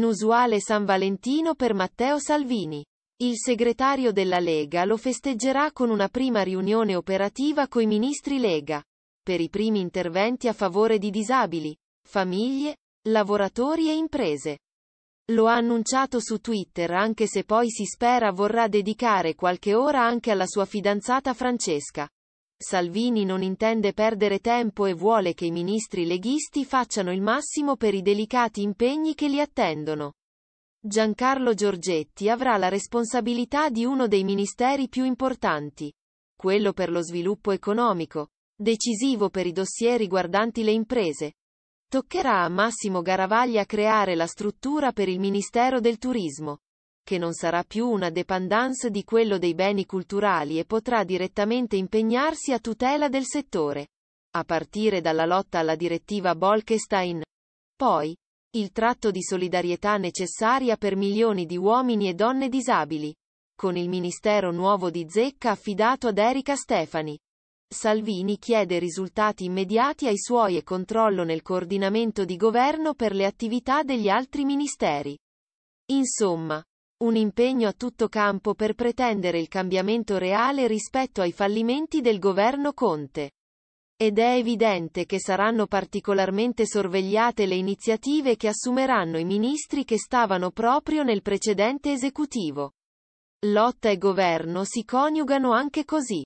Inusuale San Valentino per Matteo Salvini. Il segretario della Lega lo festeggerà con una prima riunione operativa coi ministri Lega. Per i primi interventi a favore di disabili, famiglie, lavoratori e imprese. Lo ha annunciato su Twitter anche se poi si spera vorrà dedicare qualche ora anche alla sua fidanzata Francesca. Salvini non intende perdere tempo e vuole che i ministri leghisti facciano il massimo per i delicati impegni che li attendono. Giancarlo Giorgetti avrà la responsabilità di uno dei ministeri più importanti, quello per lo sviluppo economico, decisivo per i dossier riguardanti le imprese. Toccherà a Massimo Garavaglia creare la struttura per il Ministero del Turismo che non sarà più una dépendance di quello dei beni culturali e potrà direttamente impegnarsi a tutela del settore. A partire dalla lotta alla direttiva Bolkestein. Poi, il tratto di solidarietà necessaria per milioni di uomini e donne disabili. Con il ministero nuovo di zecca affidato ad Erika Stefani. Salvini chiede risultati immediati ai suoi e controllo nel coordinamento di governo per le attività degli altri ministeri. Insomma, un impegno a tutto campo per pretendere il cambiamento reale rispetto ai fallimenti del governo Conte. Ed è evidente che saranno particolarmente sorvegliate le iniziative che assumeranno i ministri che stavano proprio nel precedente esecutivo. Lotta e governo si coniugano anche così.